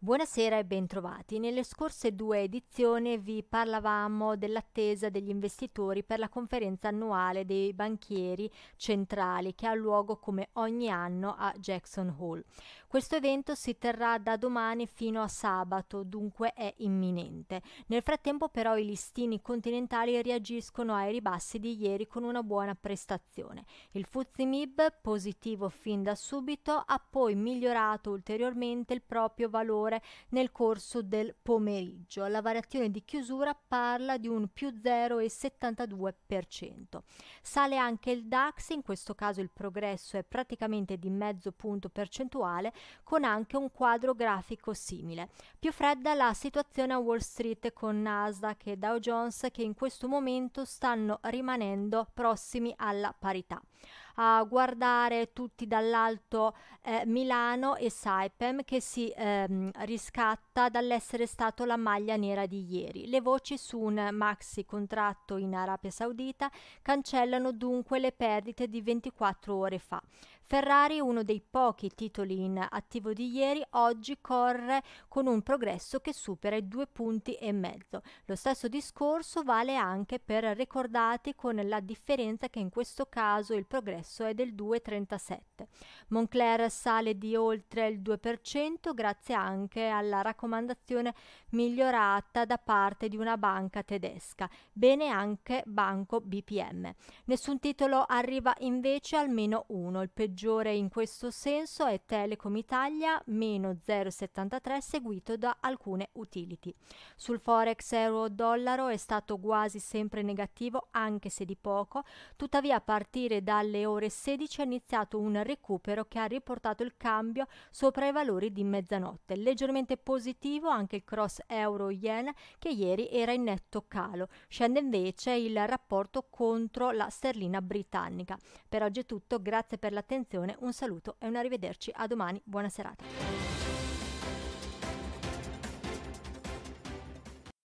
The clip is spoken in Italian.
Buonasera e bentrovati. Nelle scorse due edizioni vi parlavamo dell'attesa degli investitori per la conferenza annuale dei banchieri centrali che ha luogo come ogni anno a Jackson Hole. Questo evento si terrà da domani fino a sabato, dunque è imminente. Nel frattempo però i listini continentali reagiscono ai ribassi di ieri con una buona prestazione. Il Fuzzi MIB, positivo fin da subito, ha poi migliorato ulteriormente il proprio valore ore nel corso del pomeriggio. La variazione di chiusura parla di un più 0,72%. Sale anche il DAX, in questo caso il progresso è praticamente di mezzo punto percentuale, con anche un quadro grafico simile. Più fredda la situazione a Wall Street con Nasdaq e Dow Jones che in questo momento stanno rimanendo prossimi alla parità a guardare tutti dall'alto eh, Milano e Saipem che si ehm, riscatta dall'essere stato la maglia nera di ieri. Le voci su un maxi contratto in Arabia Saudita cancellano dunque le perdite di 24 ore fa. Ferrari, uno dei pochi titoli in attivo di ieri, oggi corre con un progresso che supera i due punti e mezzo. Lo stesso discorso vale anche per ricordati con la differenza che in questo caso il progresso è del 2,37. Moncler sale di oltre il 2% grazie anche alla raccomandazione migliorata da parte di una banca tedesca, bene anche Banco BPM. Nessun titolo arriva invece almeno uno, il peggior peggiore in questo senso è Telecom Italia, meno 0,73 seguito da alcune utility. Sul forex euro-dollaro è stato quasi sempre negativo anche se di poco, tuttavia a partire dalle ore 16 è iniziato un recupero che ha riportato il cambio sopra i valori di mezzanotte. Leggermente positivo anche il cross euro-yen che ieri era in netto calo. Scende invece il rapporto contro la sterlina britannica. Per oggi è tutto, grazie per l'attenzione attenzione, un saluto e un arrivederci a domani, buona serata.